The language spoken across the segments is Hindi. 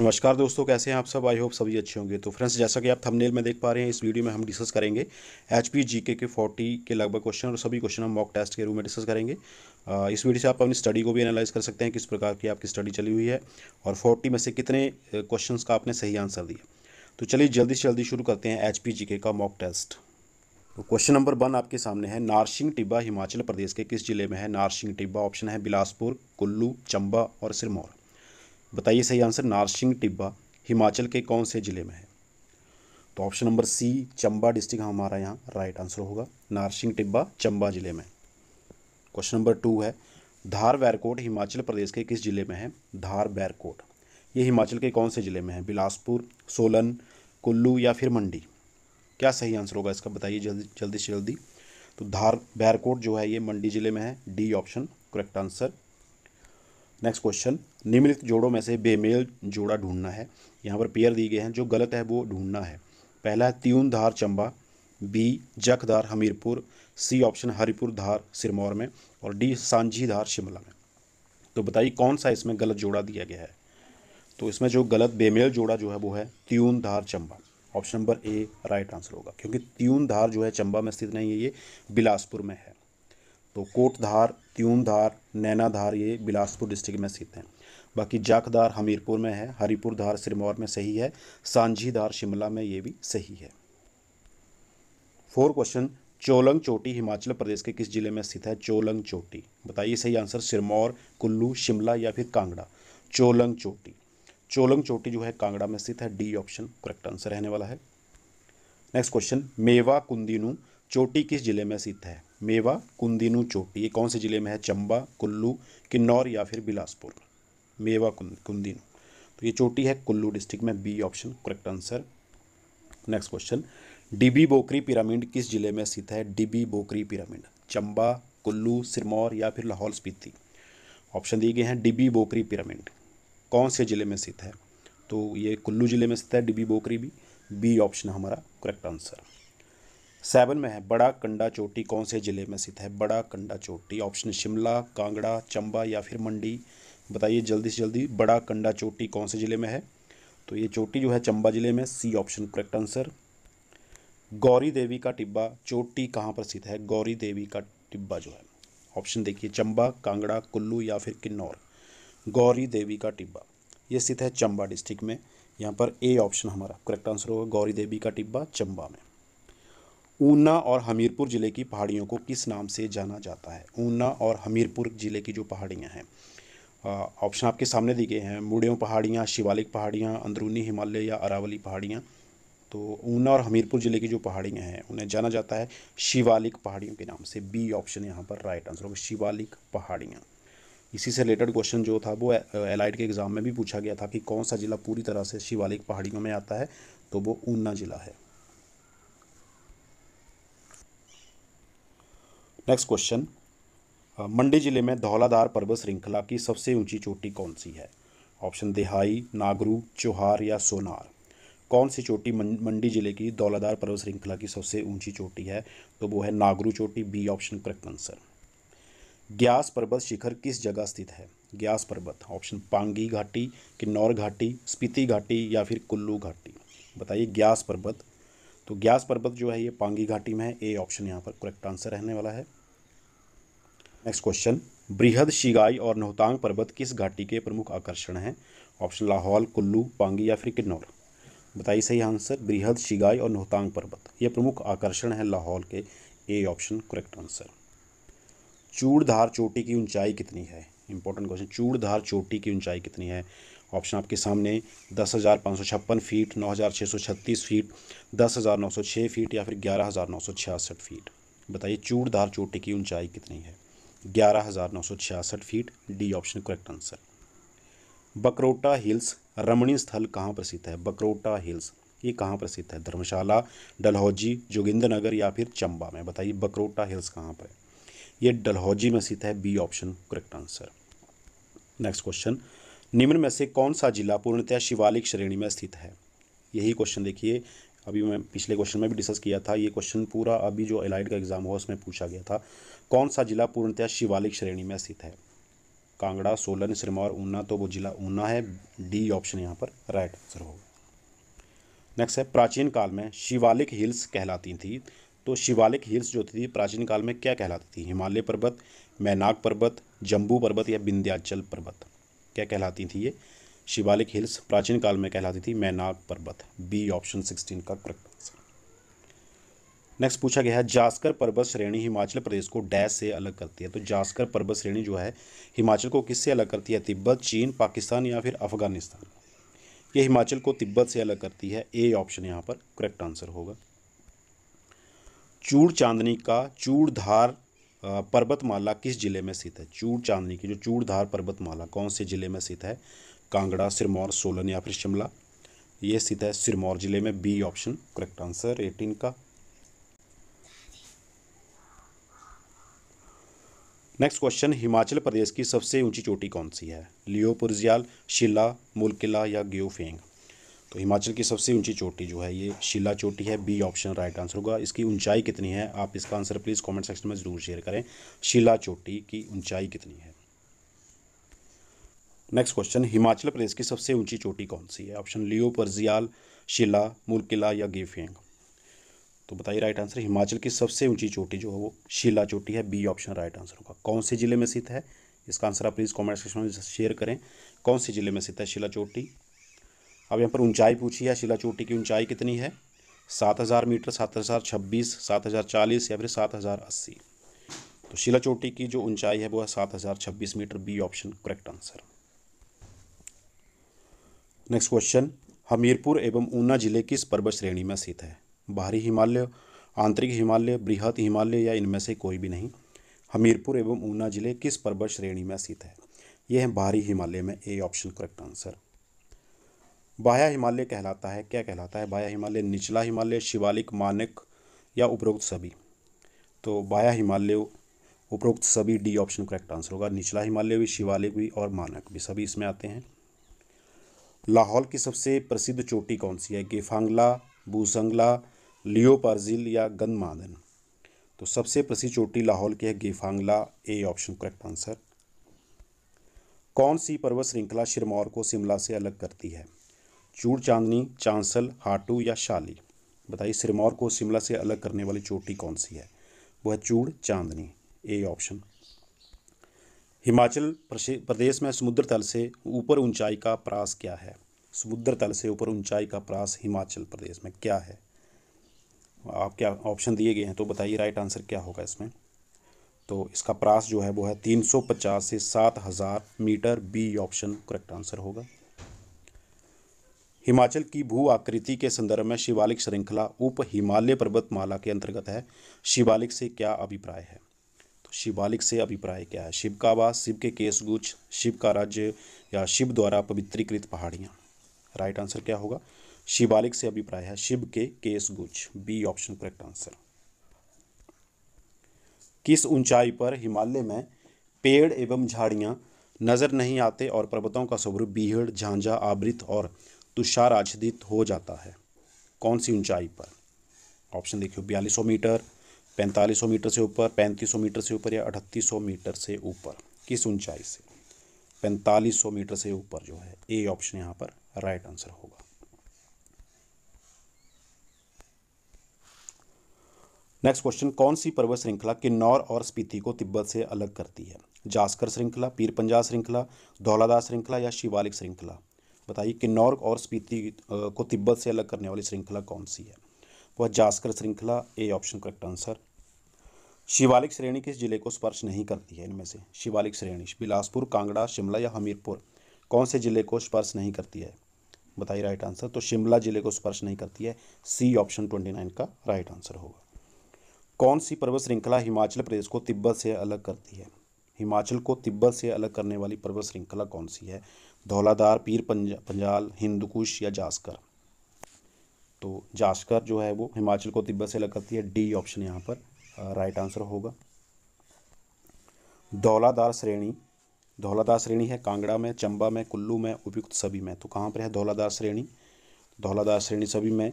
नमस्कार दोस्तों कैसे हैं आप सब आई होप सभी अच्छे होंगे तो फ्रेंड्स जैसा कि आप थंबनेल में देख पा रहे हैं इस वीडियो में हम डिस्कस करेंगे एच पी जी के के फोर्टी के लगभग क्वेश्चन और सभी क्वेश्चन हम मॉक टेस्ट के रूप में डिस्कस करेंगे इस वीडियो से आप अपनी स्टडी को भी एनालाइज कर सकते हैं किस प्रकार की आपकी स्टडी चली हुई है और फोर्टी में से कितने क्वेश्चन का आपने सही आंसर दिया तो चलिए जल्दी से जल्दी शुरू करते हैं एच पी जी के का मॉक टेस्ट तो क्वेश्चन नंबर वन आपके सामने है नारसिंह टिब्बा हिमाचल प्रदेश के किस जिले में है नारसिंह टिब्बा ऑप्शन है बिलासपुर कुल्लू चंबा और सिरमौर बताइए सही आंसर नारसिंह टिब्बा हिमाचल के कौन से ज़िले में है तो option number C Chamba district हमारा यहाँ राइट आंसर होगा नारसिंह टिब्बा चंबा ज़िले में क्वेश्चन नंबर टू है धार बैरकोट हिमाचल प्रदेश के किस ज़िले में है धार बैरकोट ये हिमाचल के कौन से ज़िले में है बिलासपुर सोलन कुल्लू या फिर मंडी क्या सही आंसर होगा इसका बताइए जल्दी जल्दी से जल्दी तो धार बैरकोट जो है ये मंडी ज़िले में है D option correct answer next question निम्नलिखित जोड़ों में से बेमेल जोड़ा ढूंढना है यहाँ पर पेयर दिए गए हैं जो गलत है वो ढूंढना है पहला है Tyun Dhar Chamba B Jakhdhar Hamirpur C option Haripur Dhar Sirmaur में और डी सांझी धार शिमला में तो बताइए कौन सा इसमें गलत जोड़ा दिया गया है तो इसमें जो गलत बेमेल जोड़ा जो है वो है Tyun Dhar Chamba option number A right answer होगा क्योंकि त्यून धार जो है चंबा में स्थित नहीं है ये बिलासपुर में है तो कोटधार त्यूनधार नैनाधार ये बिलासपुर डिस्ट्रिक्ट में स्थित हैं बाकी जाकधार हमीरपुर में है हरिपुर धार सिरमौर में सही है सांझी धार शिमला में ये भी सही है फोर क्वेश्चन चोलंग चोटी हिमाचल प्रदेश के किस जिले में स्थित है चोलंग चोटी बताइए सही आंसर सिरमौर कुल्लू शिमला या फिर कांगड़ा चोलंग चोटी चोलंग चोटी जो है कांगड़ा में स्थित है डी ऑप्शन करेक्ट आंसर रहने वाला है नेक्स्ट क्वेश्चन मेवा कुंदिनू चोटी किस जिले में स्थित है मेवा कुंदिनू चोटी ये कौन से ज़िले में है चंबा कुल्लू किन्नौर या फिर बिलासपुर मेवा कुंदिनू तो ये चोटी है कुल्लू डिस्ट्रिक्ट में B option correct answer next question Dibi Bokri pyramid किस जिले में स्थित है डीबी बोकरी पिरामिड चंबा कुल्लू सिरमौर या फिर लाहौल स्पीति ऑप्शन दिए गए हैं डिबी बोकरी पिरामिड कौन से ज़िले में स्थित है तो ये कुल्लू ज़िले में स्थित है डिबी बोकरी भी बी ऑप्शन हमारा करेक्ट आंसर सेवन में है बड़ा कंडा चोटी कौन से ज़िले में स्थित है बड़ा कंडा चोटी ऑप्शन शिमला कांगड़ा चंबा या फिर मंडी बताइए जल्दी से जल्दी बड़ा कंडा चोटी कौन से ज़िले में है तो ये चोटी जो है चंबा ज़िले में C option correct answer Gauri Devi का टिब्बा चोटी कहाँ पर स्थित है गौरी देवी का टिब्बा जो है ऑप्शन देखिए चंबा कांगड़ा कुल्लू या फिर किन्नौर गौरी देवी का टिब्बा ये स्थित है चंबा डिस्ट्रिक्ट में यहाँ पर ए ऑप्शन हमारा करेक्ट आंसर होगा गौरी देवी का टिब्बा चंबा में ऊना और हमीरपुर ज़िले की पहाड़ियों को किस नाम से जाना जाता है ऊना और हमीरपुर ज़िले की जो पहाड़ियाँ हैं ऑप्शन आपके सामने दिए गए हैं मुड़ियों पहाड़ियाँ शिवालिक पहाड़ियाँ अंदरूनी हिमालय या अरावली पहाड़ियाँ तो ऊना और हमीरपुर ज़िले की जो पहाड़ियाँ हैं उन्हें जाना जाता है शिवालिक पहाड़ियों के नाम से बी ऑप्शन यहाँ पर राइट आंसर होगा शिवालिक पहाड़ियाँ इसी से रिलेटेड क्वेश्चन जो था वो एलाइड के एग्ज़ाम में भी पूछा गया था कि कौन सा ज़िला पूरी तरह से शिवालिक पहाड़ियों में आता है तो वो ऊना ज़िला है नेक्स्ट क्वेश्चन मंडी जिले में धौलाधार पर्वत श्रृंखला की सबसे ऊंची चोटी कौन सी है ऑप्शन देहाई नागरू चौहार या सोनार कौन सी चोटी मंडी जिले की दौलाधार पर्वत श्रृंखला की सबसे ऊंची चोटी है तो वो है नागरू चोटी B option correct answer Gyas पर्वत शिखर किस जगह स्थित है ग्यास पर्वत ऑप्शन पांगी घाटी किन्नौर घाटी स्पीति घाटी या फिर कुल्लू घाटी बताइए ग्यास पर्वत तो ग्यास पर्वत जो है ये पांगी घाटी में है ए ऑप्शन यहाँ पर करेक्ट आंसर रहने वाला है नेक्स्ट क्वेश्चन बृहद शिगाई और नोहतांग पर्वत किस घाटी के प्रमुख आकर्षण हैं ऑप्शन लाहौल कुल्लू पांगी या फिर किन्नौर बताइए सही आंसर बृहद शिगाई और नोहतांग पर्वत ये प्रमुख आकर्षण है लाहौल के A option correct answer Churdhar चोटी की ऊंचाई कितनी है इंपॉर्टेंट क्वेश्चन चूड़धार चोटी की ऊंचाई कितनी है ऑप्शन आपके सामने दस हज़ार पाँच सौ छप्पन फीट नौ हज़ार छः सौ छत्तीस फीट दस हज़ार नौ सौ छः फीट या फिर ग्यारह हज़ार नौ सौ छियासठ फीट बताइए चूड़धार चोटी की ऊंचाई कितनी है ग्यारह हज़ार नौ सौ छियासठ feet D option correct answer Bakrota hills रमणीय स्थल कहाँ प्रसिद्ध है बकरोटा हिल्स ये कहाँ प्रसिद्ध है धर्मशाला डलहौजी जोगिंदर नगर या फिर चंबा में बताइए बकरोटा हिल्स कहाँ पर है ये डलहौजी में स्थित है B option correct answer next question निम्न में से कौन सा जिला पूर्णतया शिवालिक श्रेणी में स्थित है यही क्वेश्चन देखिए अभी मैं पिछले क्वेश्चन में भी डिस्कस किया था ये क्वेश्चन पूरा अभी जो एलाइड का एग्ज़ाम हुआ उसमें पूछा गया था कौन सा जिला पूर्णतया शिवालिक श्रेणी में स्थित है कांगड़ा सोलन सिरमौर ऊना तो वो जिला ऊना है डी ऑप्शन यहाँ पर राइट आंसर होगा नेक्स्ट है प्राचीन काल में शिवालिक हिल्स कहलाती थी तो शिवालिक हिल्स जो थी प्राचीन काल में क्या कहलाती थी हिमालय पर्वत मैनाक पर्वत जम्बू पर्वत या विंध्याचल पर्वत क्या कहलाती थी ये शिवालिक हिल्स प्राचीन काल में कहलाती थी मैनाग पर्वत बी ऑप्शन सिक्सटीन का करेक्ट आंसर नेक्स्ट पूछा गया है जास्कर पर्वत श्रेणी हिमाचल प्रदेश को डैश से अलग करती है तो जास्कर पर्वत श्रेणी जो है हिमाचल को किससे अलग करती है तिब्बत चीन पाकिस्तान या फिर अफगानिस्तान ये हिमाचल को तिब्बत से अलग करती है ए ऑप्शन यहाँ पर करेक्ट आंसर होगा चूड़ चांदनी का चूड़धार पर्वतमाला किस जिले में स्थित है चूड़ चांदनी की जो चूड़धार पर्वतमाला कौन से जिले में स्थित है कांगड़ा सिरमौर सोलन या फिर शिमला ये स्थित है सिरमौर ज़िले में B option correct answer eighteen का नेक्स्ट क्वेश्चन हिमाचल प्रदेश की सबसे ऊंची चोटी कौन सी है लियो पुरजियाल शिला मुलकिला या ग्योफेंग तो हिमाचल की सबसे ऊंची चोटी जो है ये शिला चोटी है बी ऑप्शन राइट आंसर होगा इसकी ऊंचाई कितनी है आप इसका आंसर प्लीज़ कमेंट सेक्शन में ज़रूर शेयर करें शिला चोटी की ऊंचाई कितनी है नेक्स्ट क्वेश्चन हिमाचल प्रदेश की सबसे ऊंची चोटी कौन सी है ऑप्शन लियो परजियाल शिला मूल किला या गेफेंग तो बताइए राइट आंसर हिमाचल की सबसे ऊंची चोटी जो है वो शिला चोटी है बी ऑप्शन राइट आंसर होगा कौन से जिले में स्थित है इसका आंसर आप प्लीज़ कमेंट सेक्शन में शेयर करें कौन से जिले में स्थित है शिला चोटी अब यहाँ पर ऊंचाई पूछी है शिला चोटी की ऊंचाई कितनी है सात हज़ार मीटर सात हज़ार छब्बीस सात हज़ार चालीस या फिर सात हज़ार अस्सी तो शिला चोटी की जो ऊंचाई है वो है सात हज़ार छब्बीस metre B option correct answer next question Hamirpur एवं ऊना जिले किस पर्वत श्रेणी में स्थित है बाहरी हिमालय आंतरिक हिमालय बृहत हिमालय या इनमें से कोई भी नहीं हमीरपुर एवं ऊना जिले किस पर्वत श्रेणी में स्थित है यह है बाहरी हिमालय में ए ऑप्शन करेक्ट आंसर बाया हिमालय कहलाता है क्या कहलाता है बाया हिमालय निचला हिमालय शिवालिक मानक या उपरोक्त सभी तो बाया हिमालय उपरोक्त सभी डी ऑप्शन करेक्ट आंसर होगा निचला हिमालय भी शिवालिक भी और मानक भी सभी इसमें आते हैं लाहौल की सबसे प्रसिद्ध चोटी कौन सी है गेफांगला बूसंगला लियो पार्जिल या गंदमादन तो सबसे प्रसिद्ध चोटी लाहौल की है Gephangla A option correct answer कौन सी पर्वत श्रृंखला सिरमौर को शिमला से अलग करती है चूड़ चांदनी चांसल हाटू या शाली बताइए सिरमौर को शिमला से अलग करने वाली चोटी कौन सी है वह चूड़ चांदनी ए ऑप्शन हिमाचल प्रदेश में समुद्र तल से ऊपर ऊंचाई का प्रास क्या है समुद्र तल से ऊपर ऊंचाई का प्रास हिमाचल प्रदेश में क्या है आप क्या ऑप्शन दिए गए हैं तो बताइए राइट आंसर क्या होगा इसमें तो इसका प्रास जो है वो है तीन सौ पचास से सात हज़ार metre B option correct answer होगा हिमाचल की भू आकृति के संदर्भ में शिवालिक श्रृंखला उप हिमालय पर्वतमाला के अंतर्गत है शिवालिक से क्या अभिप्राय है तो शिवालिक से अभिप्राय क्या है शिव का आवास शिव के केशगुच्छ शिव का राज्य या शिव द्वारा पवित्रीकृत पहाड़ियाँ राइट आंसर क्या होगा शिवालिक से अभिप्राय है शिव के केशगुच्छ बी ऑप्शन करेक्ट आंसर किस ऊंचाई पर हिमालय में पेड़ एवं झाड़ियाँ नज़र नहीं आते और पर्वतों का स्वरूप बीहड़ झांझा आवृत और तुषार आच्छित हो जाता है कौन सी ऊंचाई पर ऑप्शन देखियो बयालीस मीटर पैंतालीस मीटर से ऊपर पैंतीस मीटर से ऊपर या अठतीस मीटर से ऊपर किस ऊंचाई से पैंतालीस मीटर से ऊपर जो है ए ऑप्शन यहाँ पर राइट आंसर होगा नेक्स्ट क्वेश्चन कौन सी पर्वत श्रृंखला किन्नौर और स्पीति को तिब्बत से अलग करती है जास्कर श्रृंखला पीर पंजा श्रृंखला धौलादास श्रृंखला या शिवालिक श्रृंखला बताइए किन्नौर और स्पीति को तिब्बत से अलग करने वाली श्रृंखला कौन सी है वह जास्कर श्रृंखला A option correct answer Shivalik श्रेणी किस जिले को स्पर्श नहीं करती है इनमें से शिवालिक श्रेणी बिलासपुर कांगड़ा शिमला या हमीरपुर कौन से जिले को स्पर्श नहीं करती है बताइए राइट आंसर तो शिमला जिले को स्पर्श नहीं करती है सी ऑप्शन ट्वेंटी नाइन का राइट आंसर होगा कौन सी पर्वत श्रृंखला हिमाचल प्रदेश को तिब्बत से अलग करती है हिमाचल को तिब्बत से अलग करने वाली पर्वत श्रृंखला कौन सी है धौलाधार पीर पंजाल हिंदुकुश या जास्कर तो जास्कर जो है वो हिमाचल को तिब्बत से लगा करती है डी ऑप्शन यहाँ पर राइट आंसर होगा धौलादार श्रेणी धौलादार श्रेणी है कांगड़ा में चंबा में कुल्लू में उपयुक्त सभी में तो कहाँ पर है धौलादार श्रेणी धौलादार श्रेणी सभी में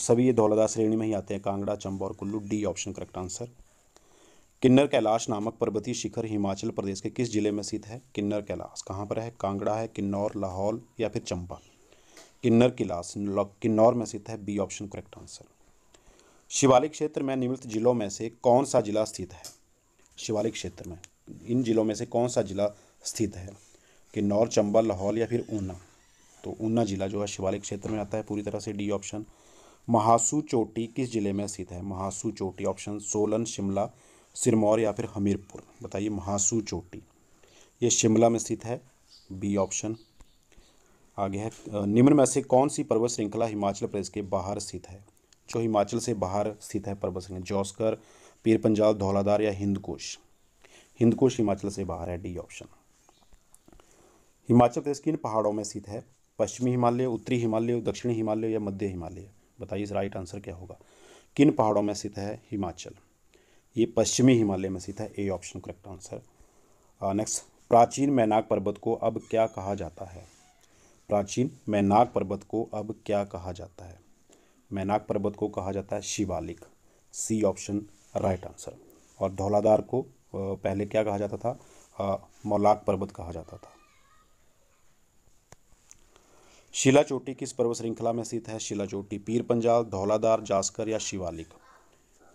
सभी ये धौलादार श्रेणी में ही आते हैं कांगड़ा चंबा और Kullu D option correct answer Kinnar Kailash नामक पर्वतीय शिखर हिमाचल प्रदेश के किस जिले में स्थित है किन्नर कैलाश कहाँ पर है कांगड़ा है किन्नौर लाहौल या फिर चंबा किन्नर किलास किन्नौर में स्थित है B option correct answer Shivalik क्षेत्र में निम्नलिखित जिलों में से कौन सा जिला स्थित है शिवालिक क्षेत्र में इन जिलों में से कौन सा जिला स्थित है किन्नौर चंबल लाहौल या फिर ऊना तो ऊना जिला जो है शिवालिक क्षेत्र में आता है पूरी तरह से डी ऑप्शन महासू चोटी किस जिले में स्थित है महासू चोटी ऑप्शन सोलन शिमला सिरमौर या फिर हमीरपुर बताइए महासू चोटी ये शिमला में स्थित है बी ऑप्शन आगे है निम्न में से कौन सी पर्वत श्रृंखला हिमाचल प्रदेश के बाहर स्थित है जो हिमाचल से बाहर स्थित है पर्वत श्रृंखला जौसकर पीर पंजाब धौलाधार या हिंदकुश हिंदकुश हिमाचल से बाहर है डी ऑप्शन हिमाचल प्रदेश किन पहाड़ों में स्थित है पश्चिमी हिमालय उत्तरी हिमालय दक्षिणी हिमालय या मध्य हिमालय बताइए इस राइट आंसर क्या होगा किन पहाड़ों में स्थित है हिमाचल ये पश्चिमी हिमालय में स्थित है A option correct answer next प्राचीन मैनाक पर्वत को अब क्या कहा जाता है प्राचीन मैनाक पर्वत को अब क्या कहा जाता है मैनाक पर्वत को कहा जाता है Shivalik C option right answer और धौलाधार को पहले क्या कहा जाता था मौलाक पर्वत कहा जाता था शिला चोटी किस पर्वत श्रृंखला में स्थित है शिला चोटी पीर पंजाल धौलाधार जास्कर या शिवालिक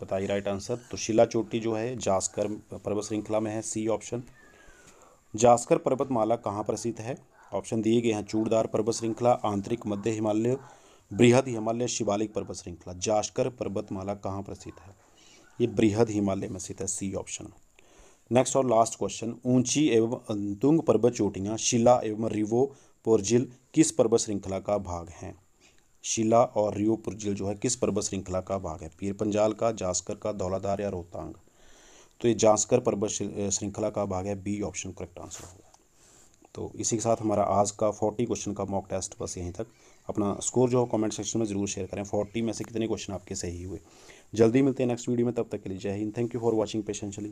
बताइए राइट आंसर तो शिला चोटी जो है जास्कर पर्वत श्रृंखला में है सी ऑप्शन जास्कर पर्वतमाला कहाँ पर स्थित है ऑप्शन दिए गए हैं चूड़दार पर्वत श्रृंखला आंतरिक मध्य हिमालय बृहद हिमालय शिवालिक पर्वत श्रृंखला जास्कर पर्वतमाला कहाँ पर स्थित है ये बृहद हिमालय में स्थित है सी ऑप्शन नेक्स्ट और लास्ट क्वेश्चन ऊंची एवं अंतुंग पर्वत चोटियाँ शिला एवं रिवो पुरजिल किस पर्वत श्रृंखला का भाग हैं शिला और रिवो पुरजिल जो है किस पर्वत श्रृंखला का भाग है पीर पंजाल का जास्कर का धौलाधार या रोहतांग तो ये जास्कर पर्वत श्रृंखला का भाग है बी ऑप्शन करेक्ट आंसर होगा तो इसी के साथ हमारा आज का फोर्टी क्वेश्चन का मॉक टेस्ट बस यहीं तक अपना स्कोर जो हो कमेंट सेक्शन में ज़रूर शेयर करें फोर्टी में से कितने क्वेश्चन आपके सही हुए जल्दी मिलते हैं नेक्स्ट वीडियो में तब तक के लिए जय Hind thank you for watching पेशेंशली